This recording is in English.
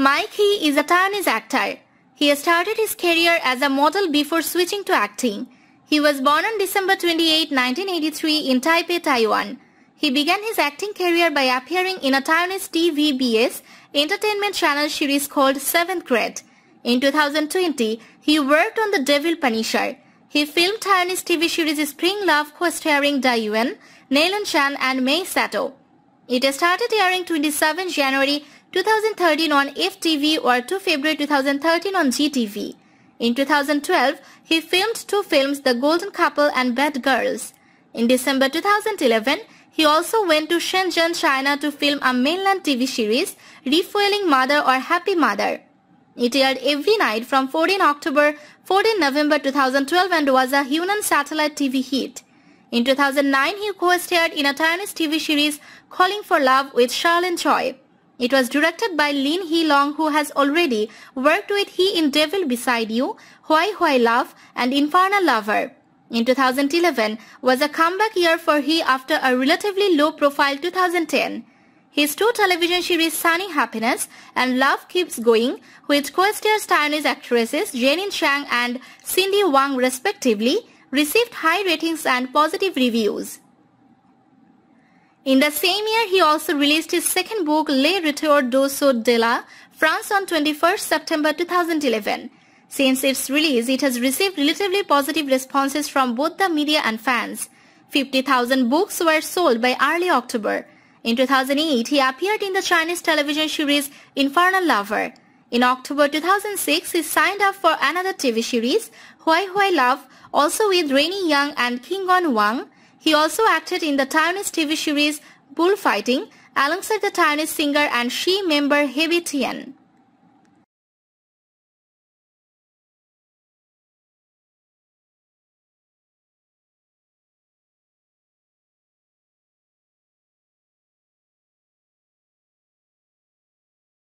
Mike He is a Taiwanese actor. He started his career as a model before switching to acting. He was born on December 28, 1983 in Taipei, Taiwan. He began his acting career by appearing in a Taiwanese TVBS entertainment channel series called 7th Grade. In 2020, he worked on The Devil Punisher. He filmed Taiwanese TV series Spring Love co-starring Da Yuan, Nailan Chan and Mei Sato. It started airing 27 January 2013 on FTV or 2 February 2013 on GTV. In 2012, he filmed two films The Golden Couple and Bad Girls. In December 2011, he also went to Shenzhen, China to film a mainland TV series, Refueling Mother or Happy Mother. It aired every night from 14 October 14 November 2012 and was a Hunan satellite TV hit. In 2009, he co-starred in a Chinese TV series Calling for Love with Charlene Choi. It was directed by Lin Hee Long who has already worked with He in Devil Beside You, Why Why Love and Infernal Lover. In 2011 was a comeback year for He after a relatively low profile 2010. His two television series Sunny Happiness and Love Keeps Going with co star Taiwanese actresses Jenin Chang and Cindy Wang respectively received high ratings and positive reviews. In the same year, he also released his second book, Le Retour d'Osso de la France on 21st September 2011. Since its release, it has received relatively positive responses from both the media and fans. 50,000 books were sold by early October. In 2008, he appeared in the Chinese television series Infernal Lover. In October 2006, he signed up for another TV series, Huai Huai Love, also with Rainy Young and King On Wang. He also acted in the Taiwanese TV series Bullfighting alongside the Taiwanese singer and she member Hebe Tian.